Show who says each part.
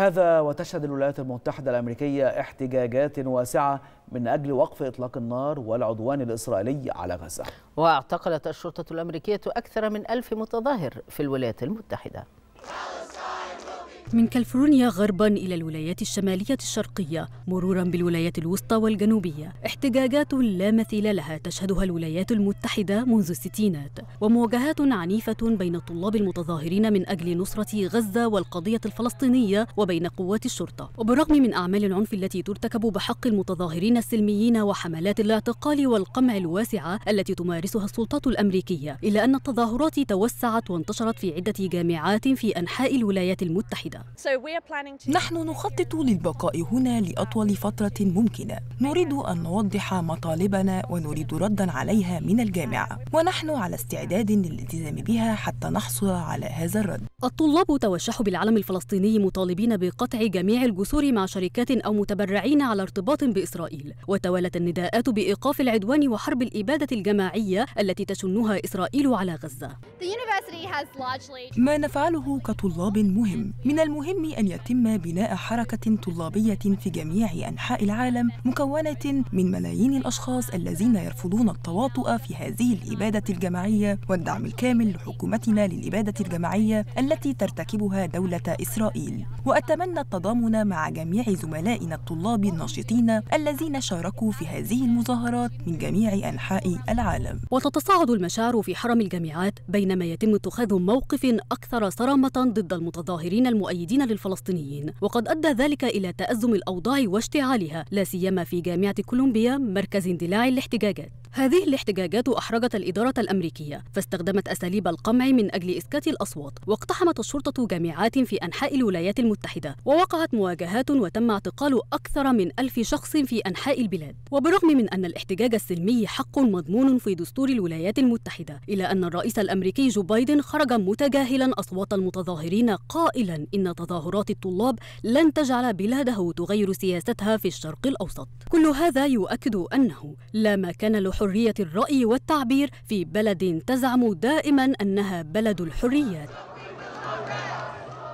Speaker 1: هذا وتشهد الولايات المتحدة الأمريكية احتجاجات واسعة من أجل وقف إطلاق النار والعدوان الإسرائيلي على غزة
Speaker 2: واعتقلت الشرطة الأمريكية أكثر من ألف متظاهر في الولايات المتحدة من كاليفورنيا غربا إلى الولايات الشمالية الشرقية مرورا بالولايات الوسطى والجنوبية احتجاجات لا مثيل لها تشهدها الولايات المتحدة منذ الستينات ومواجهات عنيفة بين الطلاب المتظاهرين من أجل نصرة غزة والقضية الفلسطينية وبين قوات الشرطة وبالرغم من أعمال العنف التي ترتكب بحق المتظاهرين السلميين وحملات الاعتقال والقمع الواسعة التي تمارسها السلطات الأمريكية إلا أن التظاهرات توسعت وانتشرت في عدة جامعات في أنحاء الولايات المتحدة
Speaker 1: نحن نخطط للبقاء هنا لأطول فترة ممكنة نريد أن نوضح مطالبنا ونريد ردا عليها من الجامعة ونحن على
Speaker 2: استعداد للالتزام بها حتى
Speaker 1: نحصل على هذا الرد
Speaker 2: الطلاب توشحوا بالعلم الفلسطيني مطالبين بقطع جميع الجسور مع شركات أو متبرعين على ارتباط بإسرائيل وتوالت النداءات بإيقاف العدوان وحرب الإبادة الجماعية التي تشنها إسرائيل على غزة ما نفعله كطلاب مهم من
Speaker 1: المهم أن يتم بناء حركة طلابية في جميع أنحاء العالم مكونة من ملايين الأشخاص الذين يرفضون التواطؤ في هذه الإبادة الجماعية والدعم الكامل لحكومتنا للإبادة الجماعية التي ترتكبها دولة إسرائيل وأتمنى التضامن مع جميع زملائنا الطلاب الناشطين الذين
Speaker 2: شاركوا في هذه المظاهرات
Speaker 1: من جميع أنحاء
Speaker 2: العالم وتتصاعد المشاعر في حرم الجامعات بينما يتم اتخاذ موقف أكثر صرامة ضد المتظاهرين المؤيدين للفلسطينيين وقد أدى ذلك إلى تأزم الأوضاع واشتعالها لا سيما في جامعة كولومبيا مركز اندلاع الاحتجاجات هذه الاحتجاجات أحرجت الإدارة الأمريكية فاستخدمت أساليب القمع من أجل إسكات الأصوات واقتحمت الشرطة جامعات في أنحاء الولايات المتحدة ووقعت مواجهات وتم اعتقال أكثر من ألف شخص في أنحاء البلاد وبالرغم من أن الاحتجاج السلمي حق مضمون في دستور الولايات المتحدة إلا أن الرئيس الأمريكي جو بايدن خرج متجاهلا أصوات المتظاهرين قائلا إن تظاهرات الطلاب لن تجعل بلاده تغير سياستها في الشرق الأوسط كل هذا يؤكد أنه لا مكان له حرية الرأي والتعبير في بلد تزعم دائما أنها بلد الحريات